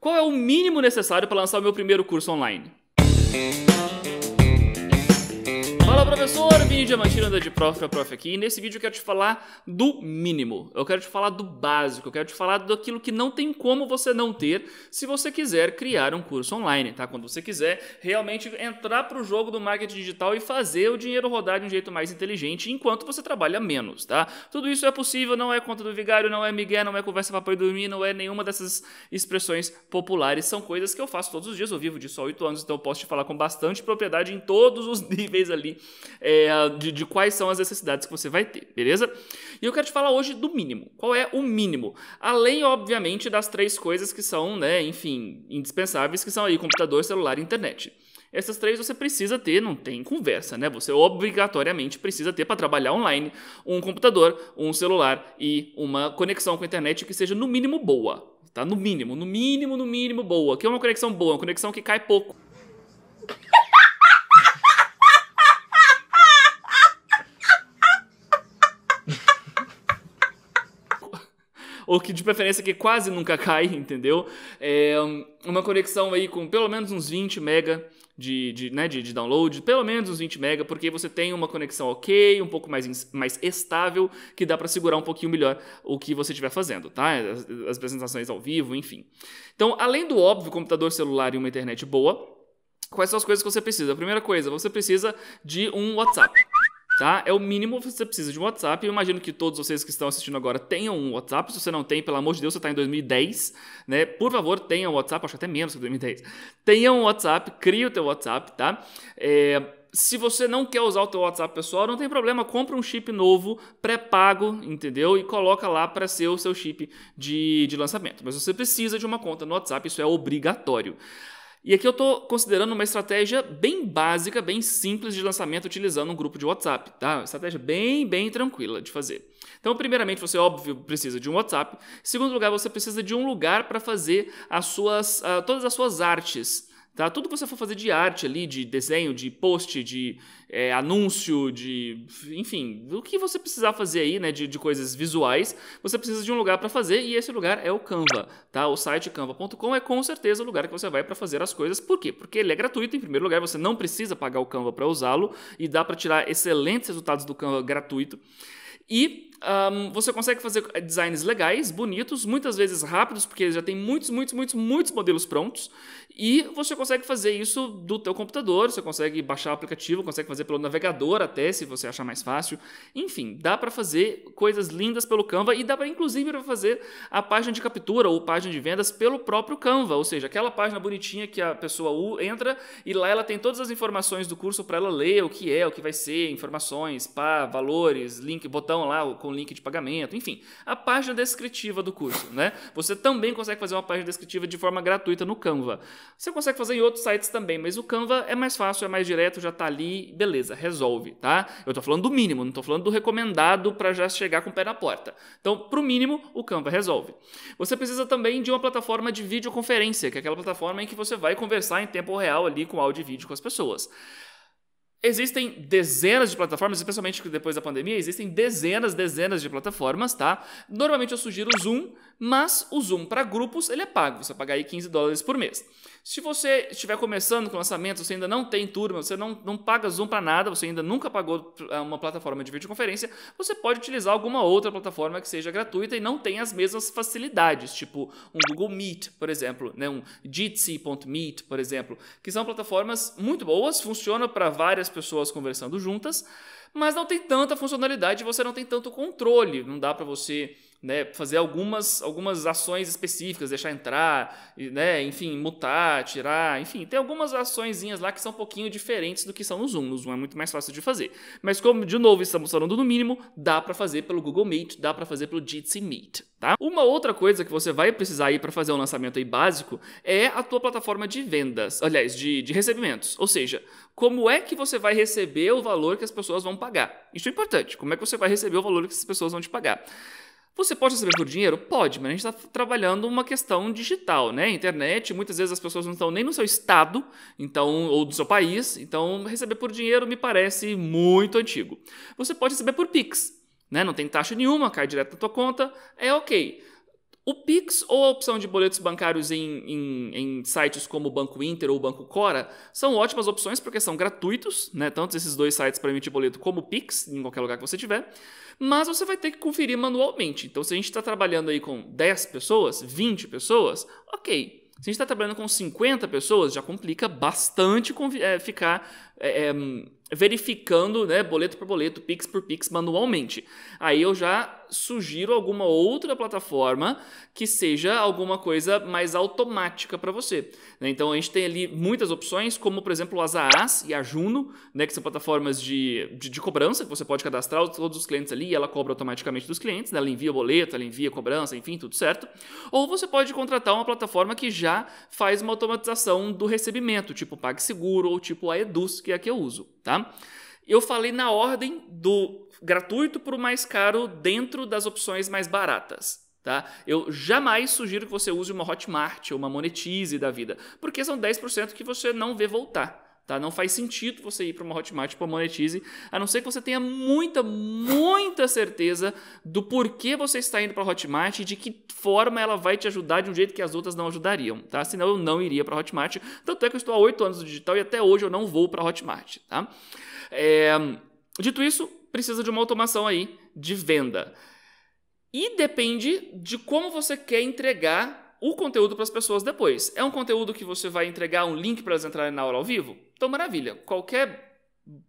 Qual é o mínimo necessário para lançar o meu primeiro curso online? Fala professor, Vini Diamantino da de Prof para Prof aqui e nesse vídeo eu quero te falar do mínimo, eu quero te falar do básico, eu quero te falar daquilo que não tem como você não ter se você quiser criar um curso online, tá? Quando você quiser realmente entrar para o jogo do marketing digital e fazer o dinheiro rodar de um jeito mais inteligente enquanto você trabalha menos, tá? Tudo isso é possível, não é conta do vigário, não é migué, não é conversa para e dormir, não é nenhuma dessas expressões populares, são coisas que eu faço todos os dias, eu vivo disso há oito anos, então eu posso te falar com bastante propriedade em todos os níveis ali é, de, de quais são as necessidades que você vai ter, beleza? E eu quero te falar hoje do mínimo. Qual é o mínimo? Além, obviamente, das três coisas que são, né, enfim, indispensáveis, que são aí computador, celular e internet. Essas três você precisa ter, não tem conversa, né? Você obrigatoriamente precisa ter para trabalhar online um computador, um celular e uma conexão com a internet que seja no mínimo boa, tá? No mínimo, no mínimo, no mínimo boa. Que é uma conexão boa, uma conexão que cai pouco. ou que de preferência que quase nunca cai, entendeu? É uma conexão aí com pelo menos uns 20 mega de, de, né, de, de, download, pelo menos uns 20 mega, porque você tem uma conexão ok, um pouco mais, mais estável, que dá para segurar um pouquinho melhor o que você estiver fazendo, tá? As, as apresentações ao vivo, enfim. Então, além do óbvio, computador celular e uma internet boa, quais são as coisas que você precisa? A primeira coisa, você precisa de um WhatsApp tá? É o mínimo que você precisa de um WhatsApp. Eu imagino que todos vocês que estão assistindo agora tenham um WhatsApp. Se você não tem, pelo amor de Deus, você está em 2010, né? Por favor, tenha um WhatsApp. Acho até menos que 2010. Tenha um WhatsApp, crie o teu WhatsApp, tá? É, se você não quer usar o teu WhatsApp pessoal, não tem problema, compra um chip novo, pré-pago, entendeu? E coloca lá para ser o seu chip de, de lançamento. Mas você precisa de uma conta no WhatsApp, isso é obrigatório. E aqui eu estou considerando uma estratégia bem básica, bem simples de lançamento utilizando um grupo de WhatsApp, tá? Uma estratégia bem, bem tranquila de fazer. Então, primeiramente, você, óbvio, precisa de um WhatsApp. Em segundo lugar, você precisa de um lugar para fazer as suas, uh, todas as suas artes. Tá? Tudo que você for fazer de arte ali, de desenho, de post, de é, anúncio, de. Enfim, o que você precisar fazer aí, né? De, de coisas visuais, você precisa de um lugar para fazer e esse lugar é o Canva. Tá? O site canva.com é com certeza o lugar que você vai para fazer as coisas. Por quê? Porque ele é gratuito, em primeiro lugar, você não precisa pagar o Canva para usá-lo e dá para tirar excelentes resultados do Canva gratuito. E um, você consegue fazer eh, designs legais, bonitos, muitas vezes rápidos, porque já tem muitos, muitos, muitos, muitos modelos prontos, e você consegue fazer isso do teu computador, você consegue baixar o aplicativo, consegue fazer pelo navegador até, se você achar mais fácil. Enfim, dá para fazer coisas lindas pelo Canva e dá para inclusive pra fazer a página de captura ou página de vendas pelo próprio Canva, ou seja, aquela página bonitinha que a pessoa entra e lá ela tem todas as informações do curso para ela ler, o que é, o que vai ser, informações, pá, valores, link, botão lá, o com link de pagamento, enfim, a página descritiva do curso, né? Você também consegue fazer uma página descritiva de forma gratuita no Canva. Você consegue fazer em outros sites também, mas o Canva é mais fácil, é mais direto, já está ali, beleza, resolve, tá? Eu estou falando do mínimo, não estou falando do recomendado para já chegar com o pé na porta. Então, para o mínimo, o Canva resolve. Você precisa também de uma plataforma de videoconferência, que é aquela plataforma em que você vai conversar em tempo real ali com áudio e vídeo com as pessoas. Existem dezenas de plataformas, especialmente depois da pandemia, existem dezenas, dezenas de plataformas, tá? Normalmente eu sugiro o Zoom, mas o Zoom para grupos ele é pago, você paga aí 15 dólares por mês. Se você estiver começando com lançamento, você ainda não tem turma, você não, não paga Zoom para nada, você ainda nunca pagou ah, uma plataforma de videoconferência, você pode utilizar alguma outra plataforma que seja gratuita e não tem as mesmas facilidades, tipo um Google Meet, por exemplo, né? um Jitsi.meet, por exemplo, que são plataformas muito boas, funcionam para várias pessoas conversando juntas, mas não tem tanta funcionalidade, você não tem tanto controle, não dá para você né, fazer algumas, algumas ações específicas, deixar entrar, né, enfim, mutar, tirar, enfim, tem algumas açõeszinhas lá que são um pouquinho diferentes do que são no Zoom. No Zoom é muito mais fácil de fazer. Mas como, de novo, estamos falando do mínimo, dá para fazer pelo Google Meet, dá para fazer pelo Jitsi Meet, tá? Uma outra coisa que você vai precisar aí para fazer um lançamento aí básico é a tua plataforma de vendas, aliás, de, de recebimentos. Ou seja, como é que você vai receber o valor que as pessoas vão pagar? Isso é importante. Como é que você vai receber o valor que as pessoas vão te pagar? Você pode receber por dinheiro? Pode, mas a gente está trabalhando uma questão digital, né? Internet, muitas vezes as pessoas não estão nem no seu estado, então, ou do seu país, então receber por dinheiro me parece muito antigo. Você pode receber por Pix, né? Não tem taxa nenhuma, cai direto na tua conta, é ok. O Pix ou a opção de boletos bancários em, em, em, sites como o Banco Inter ou o Banco Cora são ótimas opções porque são gratuitos, né? Tanto esses dois sites para emitir boleto como o Pix, em qualquer lugar que você tiver. Mas você vai ter que conferir manualmente. Então, se a gente está trabalhando aí com 10 pessoas, 20 pessoas, ok. Se a gente está trabalhando com 50 pessoas, já complica bastante eh, ficar é, é hum, verificando né, boleto por boleto, pix por pix manualmente. Aí eu já sugiro alguma outra plataforma que seja alguma coisa mais automática para você. Né? Então a gente tem ali muitas opções, como por exemplo as AAS e a Juno, né, que são plataformas de, de, de, cobrança, que você pode cadastrar todos os clientes ali e ela cobra automaticamente dos clientes, né? ela envia boleto, ela envia cobrança, enfim, tudo certo. Ou você pode contratar uma plataforma que já faz uma automatização do recebimento, tipo PagSeguro ou tipo a Eduz, que é a que eu uso, tá? Eu falei na ordem do gratuito para o mais caro dentro das opções mais baratas, Tá? Eu jamais sugiro que você use uma Hotmart ou uma Monetize da vida, porque são 10% que você não vê voltar. Tá? Não faz sentido você ir para uma Hotmart para Monetize, a não ser que você tenha muita, muita certeza do porquê você está indo para a Hotmart e de que forma ela vai te ajudar de um jeito que as outras não ajudariam. Tá? Senão eu não iria para a Hotmart. Tanto é que eu estou há oito anos no digital e até hoje eu não vou para a Hotmart. Tá? É... Dito isso, precisa de uma automação aí de venda. E depende de como você quer entregar o conteúdo para as pessoas depois. É um conteúdo que você vai entregar um link para elas entrarem na aula ao vivo? Então, maravilha. Qualquer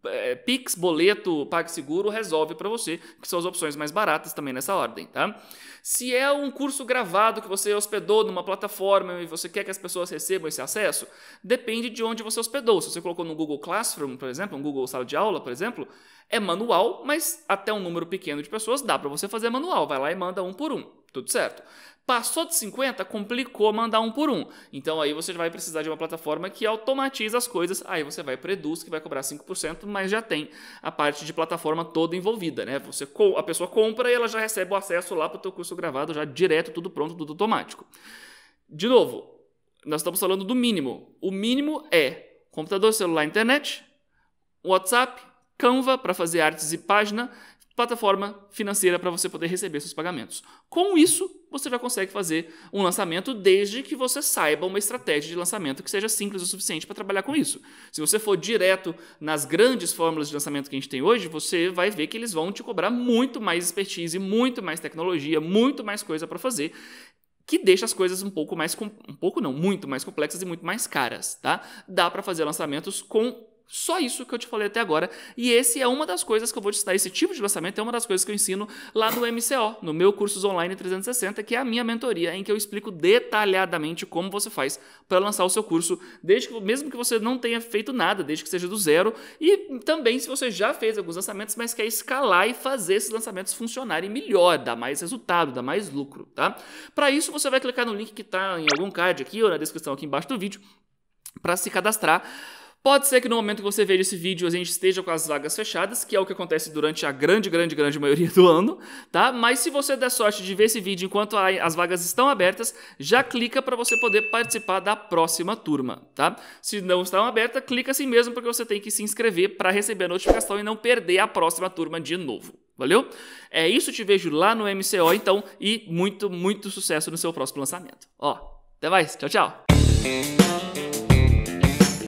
é, Pix, boleto, PagSeguro resolve para você, que são as opções mais baratas também nessa ordem, tá? Se é um curso gravado que você hospedou numa plataforma e você quer que as pessoas recebam esse acesso, depende de onde você hospedou. Se você colocou no Google Classroom, por exemplo, no Google Sala de Aula, por exemplo, é manual, mas até um número pequeno de pessoas dá para você fazer manual. Vai lá e manda um por um tudo certo. Passou de 50, complicou mandar um por um. Então aí você vai precisar de uma plataforma que automatiza as coisas. Aí você vai para Eduz, que vai cobrar 5%, mas já tem a parte de plataforma toda envolvida, né? Você a pessoa compra e ela já recebe o acesso lá para o teu curso gravado, já direto, tudo pronto, tudo automático. De novo, nós estamos falando do mínimo. O mínimo é computador, celular, internet, WhatsApp, Canva para fazer artes e página plataforma financeira para você poder receber seus pagamentos. Com isso, você já consegue fazer um lançamento desde que você saiba uma estratégia de lançamento que seja simples o suficiente para trabalhar com isso. Se você for direto nas grandes fórmulas de lançamento que a gente tem hoje, você vai ver que eles vão te cobrar muito mais expertise, muito mais tecnologia, muito mais coisa para fazer que deixa as coisas um pouco mais um pouco não, muito mais complexas e muito mais caras, tá? Dá para fazer lançamentos com só isso que eu te falei até agora. E esse é uma das coisas que eu vou te ensinar. Esse tipo de lançamento é uma das coisas que eu ensino lá no MCO, no meu Cursos Online 360, que é a minha mentoria, em que eu explico detalhadamente como você faz para lançar o seu curso, desde que, mesmo que você não tenha feito nada, desde que seja do zero. E também se você já fez alguns lançamentos, mas quer escalar e fazer esses lançamentos funcionarem melhor, dar mais resultado, dar mais lucro, tá? Para isso, você vai clicar no link que está em algum card aqui ou na descrição aqui embaixo do vídeo para se cadastrar Pode ser que no momento que você veja esse vídeo a gente esteja com as vagas fechadas, que é o que acontece durante a grande, grande, grande maioria do ano, tá? Mas se você der sorte de ver esse vídeo enquanto as vagas estão abertas, já clica para você poder participar da próxima turma, tá? Se não estão aberta, clica assim mesmo porque você tem que se inscrever para receber a notificação e não perder a próxima turma de novo. Valeu? É isso, te vejo lá no MCO então e muito, muito sucesso no seu próximo lançamento. Ó, até mais, tchau, tchau.